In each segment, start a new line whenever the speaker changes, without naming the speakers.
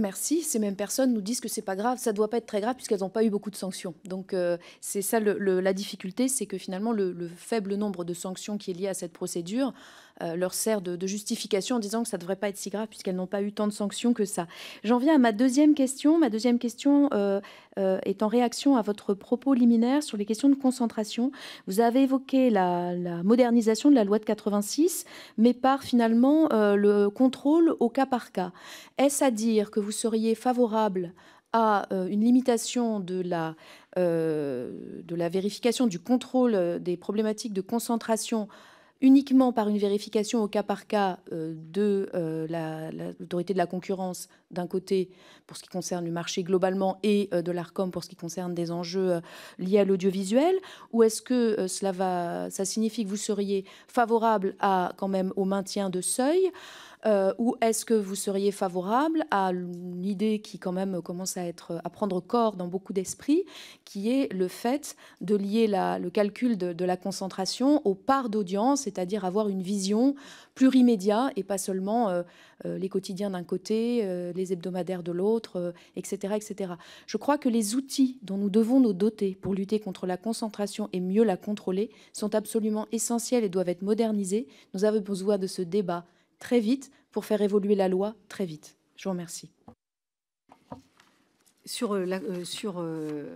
merci, ces mêmes personnes nous disent que c'est pas grave, ça doit pas être très grave puisqu'elles n'ont pas eu beaucoup de sanctions. Donc euh, c'est ça la difficulté, c'est que finalement le, faible nombre de sanctions qui est lié à cette procédure euh, leur sert de, justification en disant que ça ne devrait pas être si grave puisqu'elles n'ont pas eu tant de sanctions que ça. J'en viens à ma deuxième question. Ma deuxième question euh, euh, est en réaction à votre propos liminaire sur les questions de concentration. Vous avez évoqué la, modernisation de la loi de 86, mais par finalement le contrôle au cas par cas. Est-ce à dire que vous seriez favorable à une limitation de la, de la vérification du contrôle des problématiques de concentration uniquement par une vérification au cas par cas euh, de euh, l'autorité de la concurrence d'un côté pour ce qui concerne le marché globalement et euh, de l'ARCOM pour ce qui concerne des enjeux liés à l'audiovisuel Ou est-ce que cela va, signifie que vous seriez favorable à, quand même au maintien de seuil euh, ou est-ce que vous seriez favorable à une idée qui quand même commence à, être, à prendre corps dans beaucoup d'esprits, qui est le fait de lier le calcul de, la concentration aux parts d'audience, c'est-à-dire avoir une vision plurimédia et pas seulement euh, euh, les quotidiens d'un côté, les hebdomadaires de l'autre, etc., etc. Je crois que les outils dont nous devons nous doter pour lutter contre la concentration et mieux la contrôler sont absolument essentiels et doivent être modernisés. Nous avons besoin de ce débat très vite pour faire évoluer la loi très vite. Je vous remercie.
Sur, euh, la, euh, sur euh,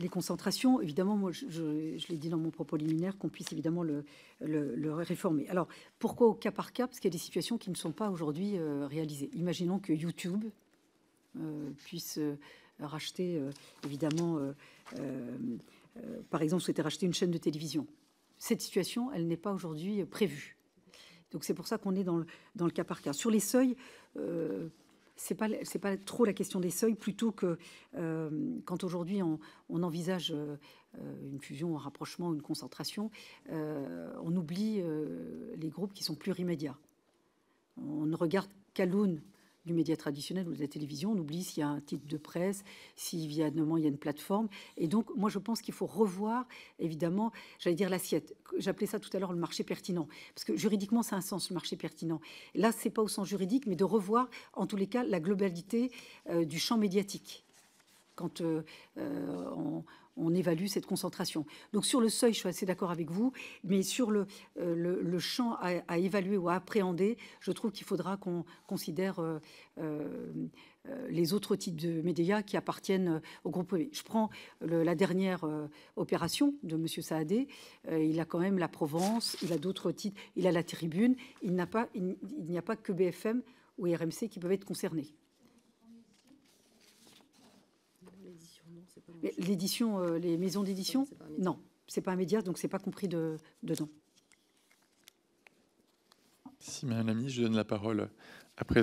les concentrations, évidemment, moi, je, l'ai dit dans mon propos liminaire, qu'on puisse évidemment le, le, réformer. Alors, pourquoi au cas par cas Parce qu'il y a des situations qui ne sont pas aujourd'hui réalisées. Imaginons que YouTube puisse racheter, évidemment, par exemple, souhaiter racheter une chaîne de télévision. Cette situation, elle n'est pas aujourd'hui prévue. Donc c'est pour ça qu'on est dans le, cas par cas. Sur les seuils, euh, ce n'est pas pas trop la question des seuils, plutôt que euh, quand aujourd'hui on, envisage euh, une fusion, un rapprochement, une concentration, on oublie les groupes qui sont immédiats. On ne regarde qu'à l'une du média traditionnel ou de la télévision. On oublie s'il y a un titre de presse, s'il il y a une plateforme. Et donc, moi, je pense qu'il faut revoir, évidemment, j'allais dire l'assiette. J'appelais ça tout à l'heure le marché pertinent, parce que juridiquement, c'est un sens le marché pertinent. Là, c'est pas au sens juridique, mais de revoir, en tous les cas, la globalité euh, du champ médiatique. Quand euh, euh, on évalue cette concentration. Donc sur le seuil, je suis assez d'accord avec vous, mais sur le, euh, le, champ à, évaluer ou à appréhender, je trouve qu'il faudra qu'on considère euh, euh, les autres types de médias qui appartiennent au groupe. E je prends la dernière opération de M. Saadé. il a quand même la Provence, il a d'autres titres, il a la Tribune. Il n'y a pas que BFM ou RMC qui peuvent être concernés.
L'édition, euh,
les maisons d'édition Non, c'est pas un média, donc c'est pas compris de, dedans. Si, Madame ami je donne la parole à présent.